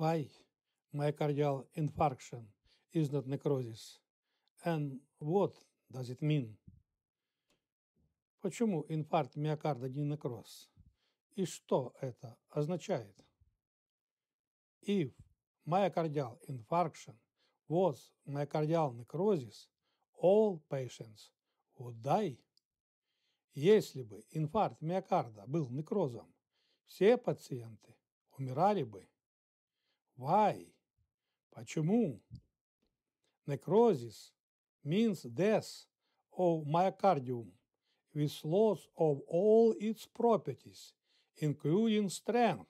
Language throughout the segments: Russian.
Y – myocardial infarction is not necrosis. And what does it mean? Почему инфаркт миокарда не некроз? И что это означает? If myocardial infarction was myocardial necrosis, all patients would die. Если бы инфаркт миокарда был некрозом, все пациенты умирали бы. Why? Почему? Necrosis means death of myocardium with loss of all its properties, including strength,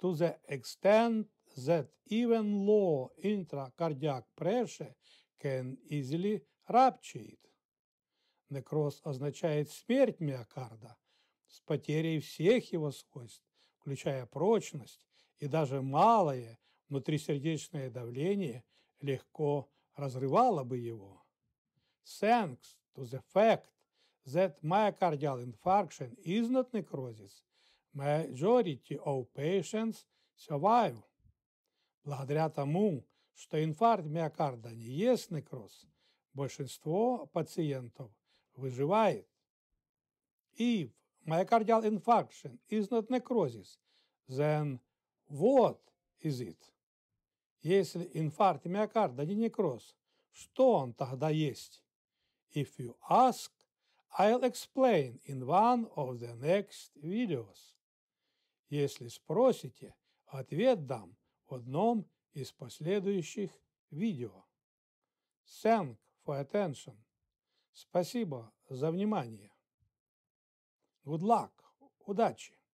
to the extent that even low intracardiac pressure can easily rupture it. Некроз означает смерть миокарда с потерей всех его свойств, включая прочность и даже малое внутрисердечное давление легко разрывало бы его. Thanks to the fact that myocardial infarction is not necrosis, majority of patients survive. Благодаря тому, что инфаркт миокарда не есть некроз, большинство пациентов выживает. If myocardial infarction is not necrosis, then вот изит. Если инфаркт миокарда не некроз, что он тогда есть? If you ask, I'll explain in one of the next videos. Если спросите, ответ дам в одном из последующих видео. Thank for attention. Спасибо за внимание. Good luck. Удачи.